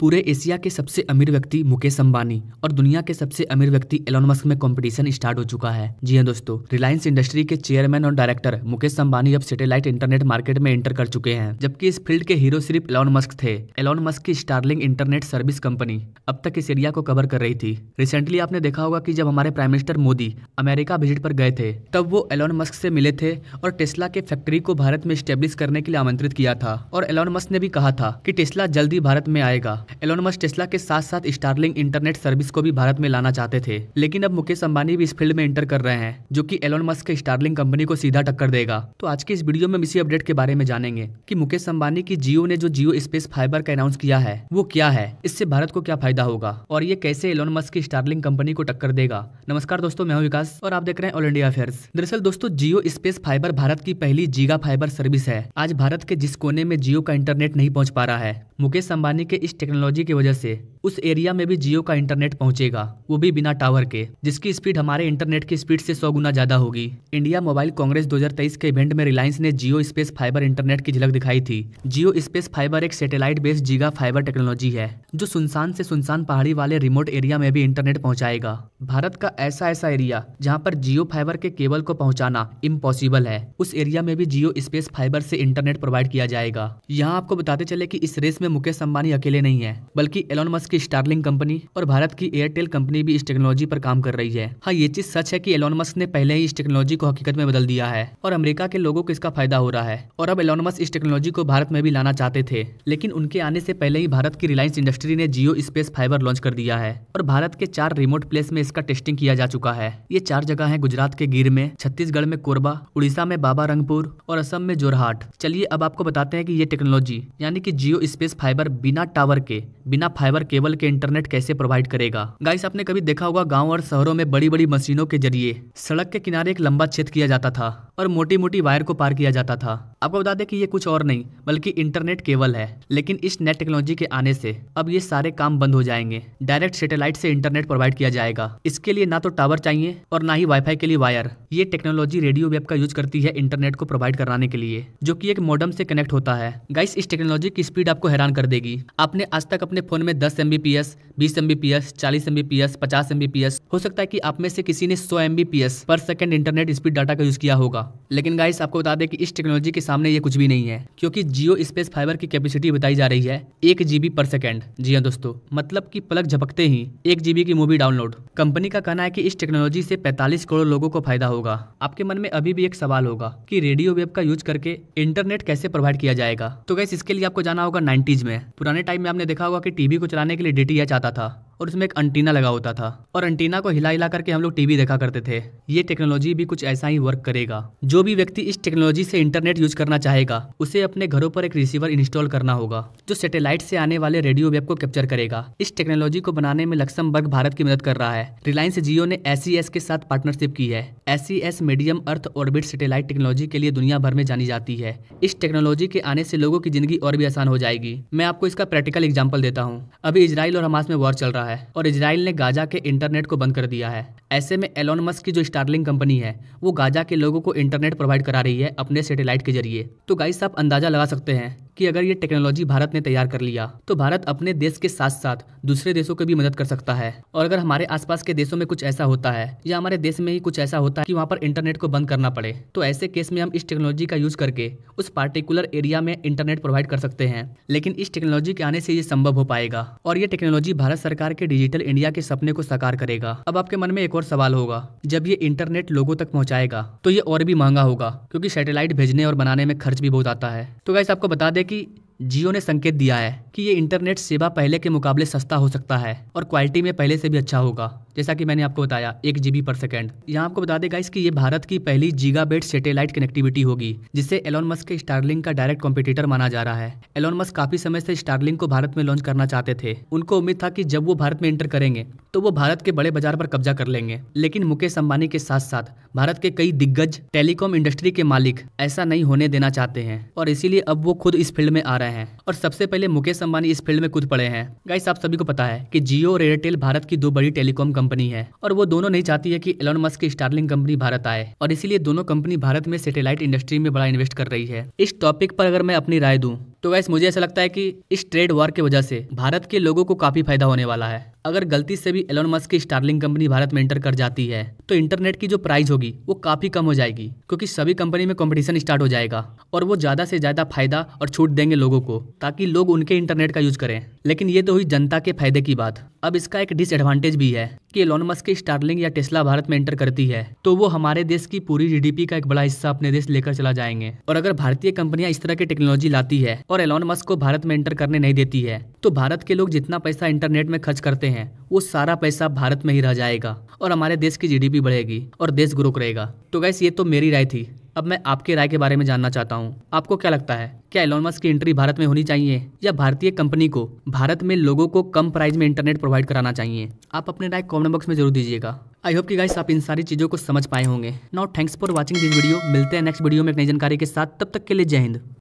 पूरे एशिया के सबसे अमीर व्यक्ति मुकेश अंबानी और दुनिया के सबसे अमीर व्यक्ति एलोन मस्क में कंपटीशन स्टार्ट हो चुका है जी हाँ दोस्तों रिलायंस इंडस्ट्री के चेयरमैन और डायरेक्टर मुकेश अंबानी अब सैटेलाइट इंटरनेट मार्केट में एंटर कर चुके हैं जबकि इस फील्ड के हीरो सिर्फ एलोन मस्क थे एलोन मस्क की स्टारलिंग इंटरनेट सर्विस कंपनी अब तक इस एरिया को कवर कर रही थी रिसेंटली आपने देखा होगा की जब हमारे prime minister Modi America visit पर गए थे तब वो एलोन मस्क से मिले थे और टेस्ला के फैक्ट्री को भारत में स्टेब्लिश करने के लिए आमंत्रित किया था और एलोन मस्क ने भी कहा था की टेस्ला जल्द ही भारत में आएगा एलोन मस्क टेस्ला के साथ साथ स्टारलिंग इंटरनेट सर्विस को भी भारत में लाना चाहते थे लेकिन अब मुकेश अंबानी भी इस फील्ड में इंटर कर रहे हैं जो की एलोन मस्क के स्टारलिंग कंपनी को सीधा टक्कर देगा तो आज के इस वीडियो में हम इसी अपडेट के बारे में जानेंगे की मुकेश अंबानी की जियो ने जो जियो स्पेस फाइबर का अनाउंस किया है वो क्या है इससे भारत को क्या फायदा होगा और ये कैसे एलोन मस्क की स्टारलिंग कंपनी को टक्कर देगा नमस्कार दोस्तों मैं हूं विकास और आप देख रहे हैं ऑल इंडिया अफेयर्स दरअसल दोस्तों जियो स्पेस फाइबर भारत की पहली जीगा फाइबर सर्विस है आज भारत के जिस कोने में जियो का इंटरनेट नहीं पहुंच पा रहा है मुकेश अंबानी के इस टेक्नोलॉजी टेक्नोलॉजी की वजह से उस एरिया में भी जियो का इंटरनेट पहुंचेगा वो भी बिना टावर के जिसकी स्पीड हमारे इंटरनेट की स्पीड से सौ गुना ज्यादा होगी इंडिया मोबाइल कांग्रेस 2023 के इवेंट में रिलायंस ने जियो स्पेस फाइबर इंटरनेट की झलक दिखाई थी जियो स्पेस फाइबर एक satellite based giga fibre technology है जो सुनसान से सुनसान पहाड़ी वाले रिमोट एरिया में भी इंटरनेट पहुँचाएगा भारत का ऐसा ऐसा एरिया जहाँ पर जियो फाइबर के केबल को पहुँचाना इम्पॉसिबल है उस एरिया में भी जियो स्पेस फाइबर से इंटरनेट प्रोवाइड किया जाएगा यहाँ आपको बताते चले की इस रेस में मुकेश अम्बानी अकेले नहीं है है बल्कि एलोन मस्क की स्टारलिंग कंपनी और भारत की एयरटेल कंपनी भी इस टेक्नोलॉजी पर काम कर रही है हाँ ये चीज सच है कि एलोन मस्क ने पहले ही इस टेक्नोलॉजी को हकीकत में बदल दिया है और अमेरिका के लोगों को इसका फायदा हो रहा है और अब एलोन मस्क इस टेक्नोलॉजी को भारत में भी लाना चाहते थे लेकिन उनके आने से पहले ही भारत की रिलायंस इंडस्ट्री ने जियो स्पेस फाइबर लॉन्च कर दिया है और भारत के चार रिमोट प्लेस में इसका टेस्टिंग किया जा चुका है ये चार जगह है गुजरात के गिर में छत्तीसगढ़ में कोरबा उड़ीसा में बाबा रंगपुर और असम में जोरहाट चलिए अब आपको बताते हैं कि ये टेक्नोलॉजी यानी कि जियो स्पेस फाइबर बिना टावर के बिना फाइबर केबल के इंटरनेट कैसे प्रोवाइड करेगा गाइस आपने कभी देखा होगा गाँव और शहरों में बड़ी बड़ी मशीनों के जरिए सड़क के किनारे एक लंबा छेद किया जाता था और मोटी मोटी वायर को पार किया जाता था आपको बता दें कि ये कुछ और नहीं बल्कि इंटरनेट केबल है लेकिन इस नेट टेक्नोलॉजी के आने से अब ये सारे काम बंद हो जाएंगे डायरेक्ट सेटेलाइट से इंटरनेट प्रोवाइड किया जाएगा इसके लिए ना तो टावर चाहिए और ना ही वाईफाई के लिए वायर ये टेक्नोलॉजी रेडियो वेब का यूज करती है इंटरनेट को प्रोवाइड कराने के लिए जो की एक मॉडम से कनेक्ट होता है गाइस इस टेक्नोलॉजी की स्पीड आपको हैरान कर देगी आपने आज तक अपने फ़ोन में दस एम बी पी एस बीस एम बी पी एस चालीस एम बी पी एस पचास एम बी पी एस हो सकता है कि आप में से किसी ने सौ M B P S per second internet speed data का यूज़ किया होगा लेकिन गाइस आपको बता दें कि इस टेक्नोलॉजी के सामने ये कुछ भी नहीं है क्योंकि जियो स्पेस फाइबर की कैपेसिटी बताई जा रही है एक जीबी पर सेकेंड जी हाँ दोस्तों मतलब की पलक झपकते ही एक जीबी की मूवी डाउनलोड कंपनी का कहना है की इस टेक्नोलॉजी से पैतालीस करोड़ लोगों को फायदा होगा आपके मन में अभी भी एक सवाल होगा कि रेडियो वेब का यूज करके इंटरनेट कैसे प्रोवाइड किया जाएगा तो गैस इसके लिए आपको जाना होगा नाइन्टीज में पुराने टाइम में आपने देखा होगा कि टीवी को चलाने के लिए एच आता था और उसमें एक अंटीना लगा होता था और अंटीना को हिला हिला करके हम लोग टीवी देखा करते थे ये टेक्नोलॉजी भी कुछ ऐसा ही वर्क करेगा जो भी व्यक्ति इस टेक्नोलॉजी से इंटरनेट यूज करना चाहेगा उसे अपने घरों पर एक रिसीवर इंस्टॉल करना होगा जो सैटेलाइट से आने वाले रेडियो वेब को कैप्चर करेगा इस टेक्नोलॉजी को बनाने में लक्समबर्ग भारत की मदद कर रहा है रिलायंस जियो ने एस e के साथ पार्टनरशिप की है S S e medium earth orbit satellite technology के लिए दुनिया भर में जानी जाती है इस टेक्नोलॉजी के आने से लोगों की जिंदगी और भी आसान हो जाएगी मैं आपको इसका प्रैक्टिकल एग्जाम्पल देता हूँ अभी इसराइल और हमास में वॉर चल रहा है और इसराइल ने गाजा के इंटरनेट को बंद कर दिया है ऐसे में एलोन मस्क की जो स्टारलिंग कंपनी है वो गाजा के लोगों को इंटरनेट प्रोवाइड करा रही है अपने सैटेलाइट के जरिए तो गाइस आप अंदाजा लगा सकते हैं कि अगर ये टेक्नोलॉजी भारत ने तैयार कर लिया तो भारत अपने देश के साथ साथ दूसरे देशों की भी मदद कर सकता है और अगर हमारे आसपास के देशों में कुछ ऐसा होता है या हमारे देश में ही कुछ ऐसा होता है कि वहाँ पर इंटरनेट को बंद करना पड़े तो ऐसे केस में हम इस टेक्नोलॉजी का यूज करके उस पार्टिकुलर एरिया में इंटरनेट प्रोवाइड कर सकते हैं लेकिन इस टेक्नोलॉजी के आने से ये संभव हो पाएगा और ये टेक्नोलॉजी भारत सरकार के डिजिटल इंडिया के सपने को साकार करेगा अब आपके मन में एक और सवाल होगा जब ये इंटरनेट लोगों तक पहुंचाएगा तो ये और भी महंगा होगा क्योंकि सैटेलाइट भेजने और बनाने में खर्च भी बहुत आता है तो वैसे आपको बता दें कि जियो ने संकेत दिया है कि ये इंटरनेट सेवा पहले के मुकाबले सस्ता हो सकता है और क्वालिटी में पहले से भी अच्छा होगा जैसा कि मैंने आपको बताया एक जीबी पर सेकेंड यहाँ आपको बता देगा इसकी ये भारत की पहली जीगाबेट सेटेलाइट कनेक्टिविटी होगी जिसे एलोन मस्क के स्टारलिंग का डायरेक्ट कॉम्पिटिटर माना जा रहा है एलोन मस्क काफी समय से स्टारलिंग को भारत में लॉन्च करना चाहते थे उनको उम्मीद था कि जब वो भारत में एंटर करेंगे तो वो भारत के बड़े बाजार पर कब्जा कर लेंगे लेकिन मुकेश अंबानी के साथ साथ भारत के कई दिग्गज टेलीकॉम इंडस्ट्री के मालिक ऐसा नहीं होने देना चाहते हैं और इसीलिए अब वो खुद इस फील्ड में आ रहे हैं और सबसे पहले मुकेश अंबानी इस फील्ड में कूद पड़े हैं गाइस आप सभी को पता है कि जियो और एयरटेल भारत की दो बड़ी टेलीकॉम कंपनी कंपनी है और वो दोनों नहीं चाहती है कि एलोन मस्क की स्टारलिंग कंपनी भारत आए और इसीलिए दोनों कंपनी भारत में सैटेलाइट इंडस्ट्री में बड़ा इन्वेस्ट कर रही है इस टॉपिक पर अगर मैं अपनी राय दूं तो वैसे मुझे ऐसा लगता है कि इस ट्रेड वॉर की वजह से भारत के लोगों को काफी फायदा होने वाला है अगर गलती से भी एलोन मस्क की स्टारलिंग कंपनी भारत में एंटर कर जाती है तो इंटरनेट की जो प्राइस होगी वो काफी कम हो जाएगी क्योंकि सभी कंपनी में कंपटीशन स्टार्ट हो जाएगा और वो ज्यादा से ज्यादा फायदा और छूट देंगे लोगों को ताकि लोग उनके इंटरनेट का यूज करें लेकिन ये तो हुई जनता के फायदे की बात अब इसका एक डिसएडवांटेज भी है कि एलोन मस्क की स्टारलिंग या टेस्ला भारत में एंटर करती है तो वो हमारे देश की पूरी जीडीपी का एक बड़ा हिस्सा अपने देश लेकर चला जाएंगे और अगर भारतीय कंपनियां इस तरह की टेक्नोलॉजी लाती है और एलोन मस्क को भारत में एंटर करने नहीं देती है तो भारत के लोग जितना पैसा इंटरनेट में खर्च करते हैं वो सारा पैसा भारत में ही रह जाएगा और हमारे देश की जीडीपी बढ़ेगी और देश ग्रो करेगा तो गैस ये तो मेरी राय थी अब मैं आपके राय के बारे में जानना चाहता हूँ आपको क्या लगता है क्या एलोन मस्क की एंट्री भारत में होनी चाहिए या भारतीय कंपनी को भारत में लोगों को कम प्राइस में इंटरनेट प्रोवाइड कराना चाहिए आप अपने राय कॉमेंट बॉक्स में जरूर दीजिएगा आई होप कि गाइस आप इन सारी चीज़ों को समझ पाए होंगे now thanks for watching this video मिलते हैं नेक्स्ट वीडियो में एक नई जानकारी के साथ तब तक के लिए जय हिंद